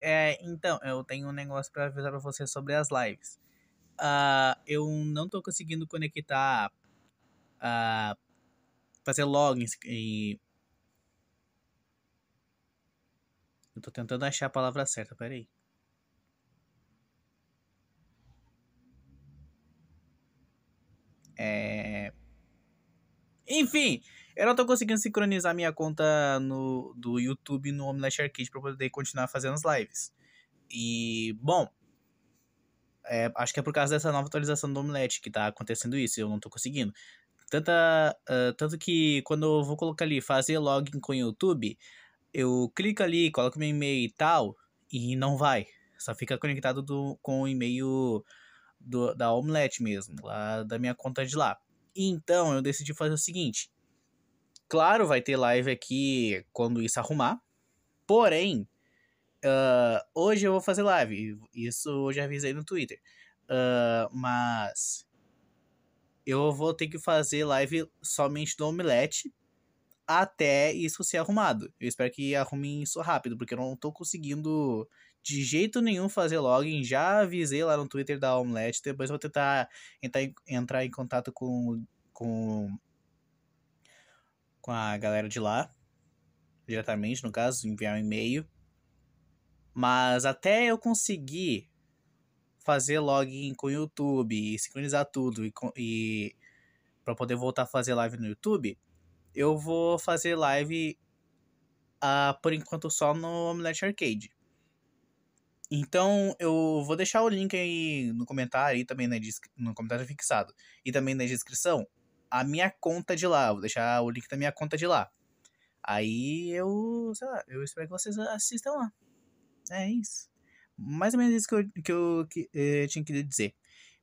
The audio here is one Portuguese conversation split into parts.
É, então, eu tenho um negócio para avisar para você sobre as lives. Uh, eu não tô conseguindo conectar, uh, fazer logins e. Eu tô tentando achar a palavra certa, peraí. É... Enfim, eu não tô conseguindo sincronizar minha conta no, do YouTube no Omelette Arcade pra poder continuar fazendo as lives. E, bom. É, acho que é por causa dessa nova atualização do Omelette que tá acontecendo isso. Eu não tô conseguindo. Tanta, uh, tanto que quando eu vou colocar ali fazer login com o YouTube, eu clico ali, coloco meu e-mail e tal, e não vai. Só fica conectado do, com o e-mail da Omelette mesmo, lá da minha conta de lá. Então eu decidi fazer o seguinte: Claro, vai ter live aqui quando isso arrumar. Porém, uh, hoje eu vou fazer live. Isso eu já avisei no Twitter. Uh, mas eu vou ter que fazer live somente do omelete até isso ser arrumado. Eu espero que arrumem isso rápido, porque eu não tô conseguindo de jeito nenhum fazer login. Já avisei lá no Twitter da Omelete. Depois vou tentar entrar em, entrar em contato com, com com a galera de lá, diretamente, no caso, enviar um e-mail. Mas até eu conseguir fazer login com o YouTube e sincronizar tudo e, e para poder voltar a fazer live no YouTube, eu vou fazer live uh, por enquanto só no Omelette Arcade. Então eu vou deixar o link aí no comentário e também na no comentário fixado e também na descrição a minha conta de lá. Vou deixar o link da minha conta de lá. Aí eu, sei lá, eu espero que vocês assistam lá. É isso. Mais ou menos isso que eu, que eu, que, eh, tinha que dizer.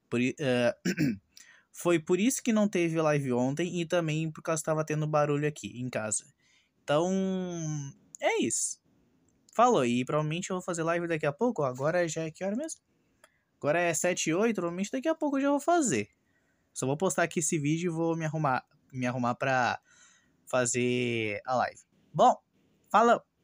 Por, uh, foi por isso que não teve live ontem e também por causa que estava tendo barulho aqui em casa. Então, é isso. Falou, e provavelmente eu vou fazer live daqui a pouco. Agora já é que hora mesmo? Agora é 7 e 8, provavelmente daqui a pouco eu já vou fazer. Só vou postar aqui esse vídeo e vou me arrumar, me arrumar pra fazer a live. Bom, falou!